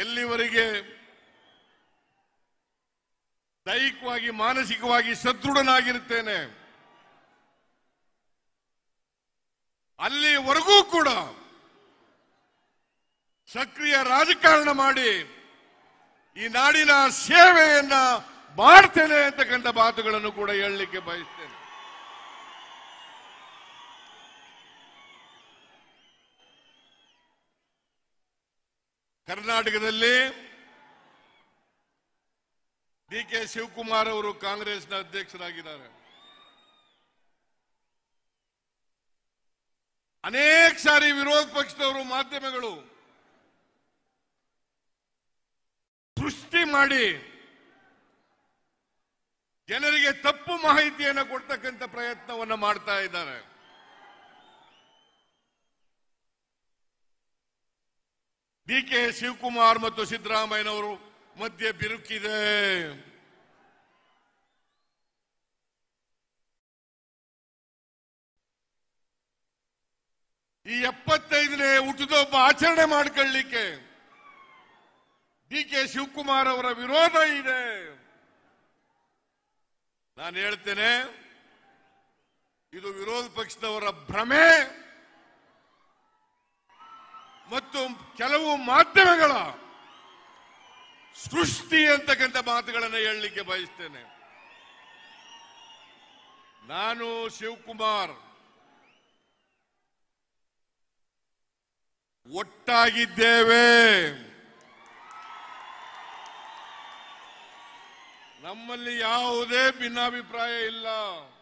ಎಲ್ಲಿವರೆಗೆ ದೈಹಿಕವಾಗಿ ಮಾನಸಿಕವಾಗಿ ಸದೃಢನಾಗಿರುತ್ತೇನೆ ಅಲ್ಲಿವರೆಗೂ ಕೂಡ ಸಕ್ರಿಯ ರಾಜಕಾರಣ ಮಾಡಿ ಈ ನಾಡಿನ ಸೇವೆಯನ್ನ ಮಾಡ್ತೇನೆ ಅಂತಕ್ಕಂಥ ಮಾತುಗಳನ್ನು ಕೂಡ ಹೇಳಲಿಕ್ಕೆ ಬಯಸ್ತೇನೆ ಕರ್ನಾಟಕದಲ್ಲಿ ಡಿ ಕೆ ಶಿವಕುಮಾರ್ ಅವರು ಕಾಂಗ್ರೆಸ್ನ ಅಧ್ಯಕ್ಷರಾಗಿದ್ದಾರೆ ಅನೇಕ ಸಾರಿ ವಿರೋಧ ಪಕ್ಷದವರು ಮಾಧ್ಯಮಗಳು ಸೃಷ್ಟಿ ಮಾಡಿ ಜನರಿಗೆ ತಪ್ಪು ಮಾಹಿತಿಯನ್ನು ಕೊಡ್ತಕ್ಕಂಥ ಪ್ರಯತ್ನವನ್ನು ಮಾಡ್ತಾ ಇದ್ದಾರೆ ಡಿ ಕೆ ಶಿವಕುಮಾರ್ ಮತ್ತು ಸಿದ್ದರಾಮಯ್ಯನವರು ಮಧ್ಯೆ ಬಿರುಕಿದೆ ಈ ಎಪ್ಪತ್ತೈದನೇ ಹುಟ್ಟುದೊಬ್ಬ ಆಚರಣೆ ಮಾಡ್ಕೊಳ್ಳಿಕ್ಕೆ ಡಿ ಕೆ ಶಿವಕುಮಾರ್ ಅವರ ವಿರೋಧ ಇದೆ ನಾನು ಹೇಳ್ತೇನೆ ಇದು ವಿರೋಧ ಪಕ್ಷದವರ ಭ್ರಮೆ ಮತ್ತು ಕೆಲವು ಮಾಧ್ಯಮಗಳ ಸೃಷ್ಟಿ ಅಂತಕ್ಕಂಥ ಮಾತುಗಳನ್ನು ಹೇಳಲಿಕ್ಕೆ ಬಯಸ್ತೇನೆ ನಾನು ಶಿವಕುಮಾರ್ ಒಟ್ಟಾಗಿದ್ದೇವೆ ನಮ್ಮಲ್ಲಿ ಯಾವುದೇ ಭಿನ್ನಾಭಿಪ್ರಾಯ ಇಲ್ಲ